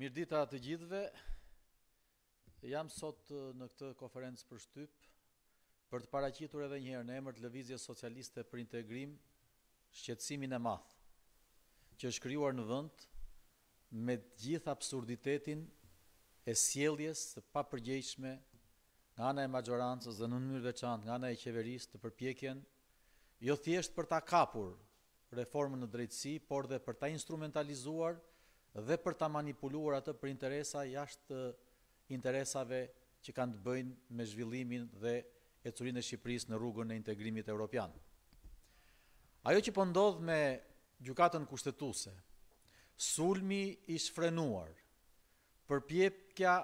Mirë dita të gjithve, jam sot uh, në këtë konferencë për shtyp për të paracitur edhe njëherë në emër të Levizje Socialiste për Integrim Shqetsimin e Math, që është kryuar në vënd me gjithë absurditetin e sjeljes të papërgjeshme nga ana e majorancës dhe në dhe qantë nga ana e qeveris të përpjekjen, jo thjesht për ta kapur reformën në drejtësi, por dhe për ta instrumentalizuar dhe për ta manipuluar atë për interesa jashtë interesave që kanë të bëjnë me zhvillimin dhe ecurin e Shqipërisë në rrugën e integrimit evropian. Ajo që po ndodh me Gjukatën kushtetuese, sulmi i shfrenuar, përpjekja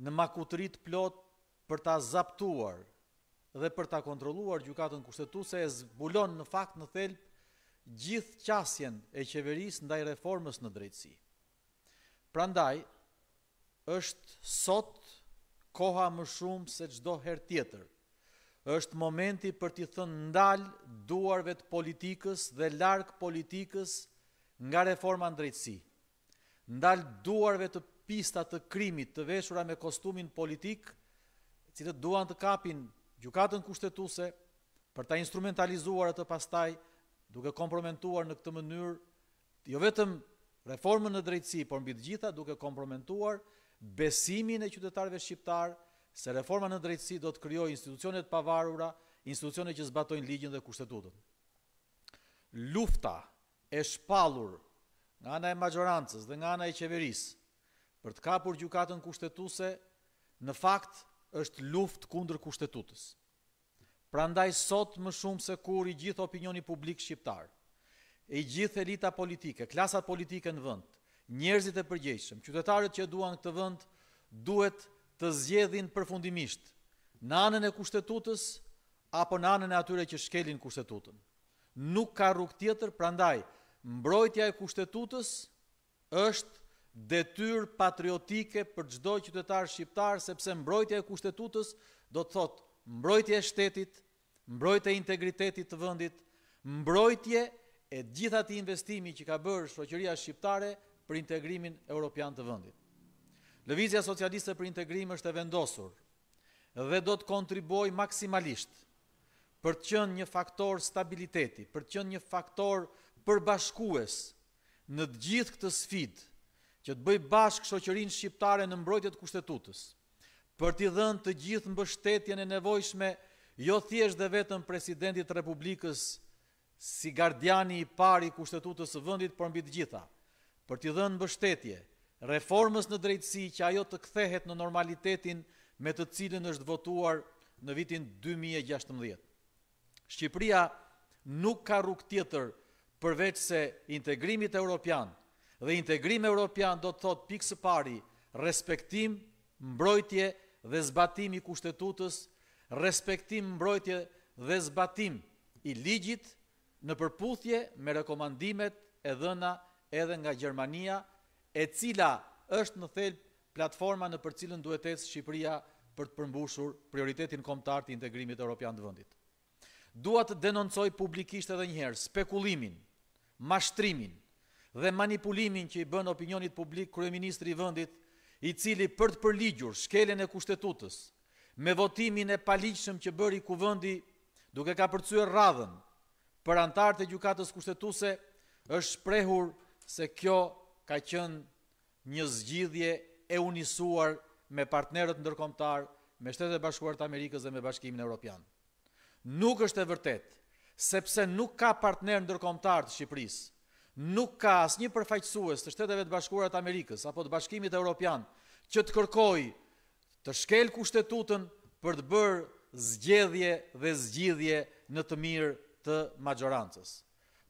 në makutrit të plot për ta zaptuar dhe për ta kontrolluar Gjukatën kushtetuese e zbulon në fakt në thelp gjithë qasjen e qeverisë ndaj reformës në drejtësi. Prandaj, është sot koha më shumë se gjdo her tjetër. është momenti për t'i thënë ndalë duarve të politikës dhe larkë politikës nga reforma në drejtësi. Ndalë duarve të pista të krimit të veshura me kostumin politikë, që të duan të kapin gjukatën kushtetuse për ta instrumentalizuar atë pastaj, duke komprometuar në këtë mënyrë, jo vetëm reformën në drejtësi, por mbi të gjitha duke kompromentuar besimin e qytetarëve shqiptar se reforma në drejtësi do të krijojë institucione të pavarura, institucione që zbatojnë ligjin dhe kushtetutën. Lufta e shpallur nga ana e majorancës dhe nga ana e qeverisë për të kapur gjykatën kushtetuese në fakt është luftë kundër kushtetutës. Prandaj sot më shumë se kur i gjithë opinioni publik shqiptar e gjithë elita politike, klasat politike në vënd, njerëzit e përgjeshëm, qytetarët që duan këtë vënd, duhet të zjedhin përfundimisht në anën e kushtetutës apo në anën e atyre që shkelin kushtetutën. Nuk ka rrug tjetër, prandaj, mbrojtja e kushtetutës është detyr patriotike për gjdoj qytetar shqiptar, sepse mbrojtja e kushtetutës do të thotë mbrojtja e shtetit, mbrojtja e integritetit të vëndit, mbrojtje e gjitha ti investimi që ka bërë shoqëria shqiptare për integrimin europian të vëndit. Lëvizja socialiste për integrim është e vendosur dhe do të kontriboj maksimalisht për të qënë një faktor stabiliteti, për të qënë një faktor përbashkues në të gjithë këtë sfit që të bëj bashkë shoqërin shqiptare në mbrojtjet kushtetutës, për t'i dhënë të gjithë mbështetjen e nevojshme jo thjesht dhe vetëm presidentit Republikës si gardiani i pari kushtetutës vëndit për mbi të gjitha, për t'i dhënë bështetje, reformës në drejtësi që ajo të kthehet në normalitetin me të cilën është votuar në vitin 2016. Shqipëria nuk ka rukë tjetër përveç se integrimit europian dhe integrim europian do të thot pikë së pari respektim, mbrojtje dhe zbatim i kushtetutës, respektim, mbrojtje dhe zbatim i ligjit, në përputhje me rekomandimet e dhëna edhe nga Gjermania, e cila është në thelb platforma në për cilën duhet ecë Shqipëria për të përmbushur prioritetin kombëtar të integrimit evropian të vendit. Dua të denoncoj publikisht edhe njëherë spekulimin, mashtrimin dhe manipulimin që i bën opinionit publik kryeministri i vendit, i cili për të përligjur shkelen e kushtetutës me votimin e paligjshëm që bëri kuvendi duke ka përcyer radhën për antar të gjukatës kushtetuse, është shprehur se kjo ka qënë një zgjidhje e unisuar me partnerët ndërkomtar, me shtetet të Amerikës dhe me bashkimin Europian. Nuk është e vërtet, sepse nuk ka partner ndërkomtar të Shqipërisë, nuk ka asë një përfaqësues të shteteve të bashkuarët Amerikës apo të bashkimit Europian që të kërkoj të shkel kushtetutën për të bërë zgjedhje dhe zgjidhje në të mirë të majorancës.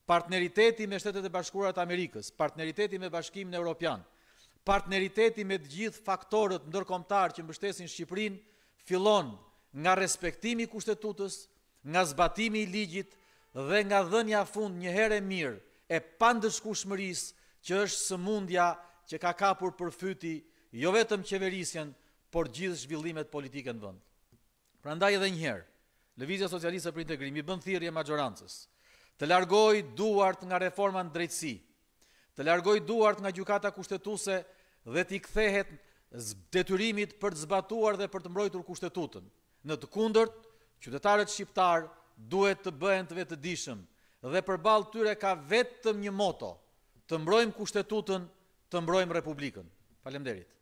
Partneriteti me shtetet e bashkurat Amerikës, partneriteti me bashkimin Europian, partneriteti me gjithë faktorët ndërkomtarë që mbështesin Shqiprin, filon nga respektimi kushtetutës, nga zbatimi i ligjit dhe nga dhenja fund një herë mirë e pandëshku shmëris që është së mundja që ka kapur për fyti jo vetëm qeverisjen, por gjithë zhvillimet politike në vënd. Pra ndaj edhe njëherë, Lëvizja Socialiste për Integrim, i bën thirje majorancës, të largoj duart nga reforma në drejtësi, të largoj duart nga gjukata kushtetuse dhe t'i kthehet detyrimit për të zbatuar dhe për të mbrojtur kushtetutën. Në të kundërt, qytetarët shqiptar duhet të bëhen të vetë dishëm dhe për balë tyre ka vetëm një moto, të mbrojmë kushtetutën, të mbrojmë republikën. Falemderit.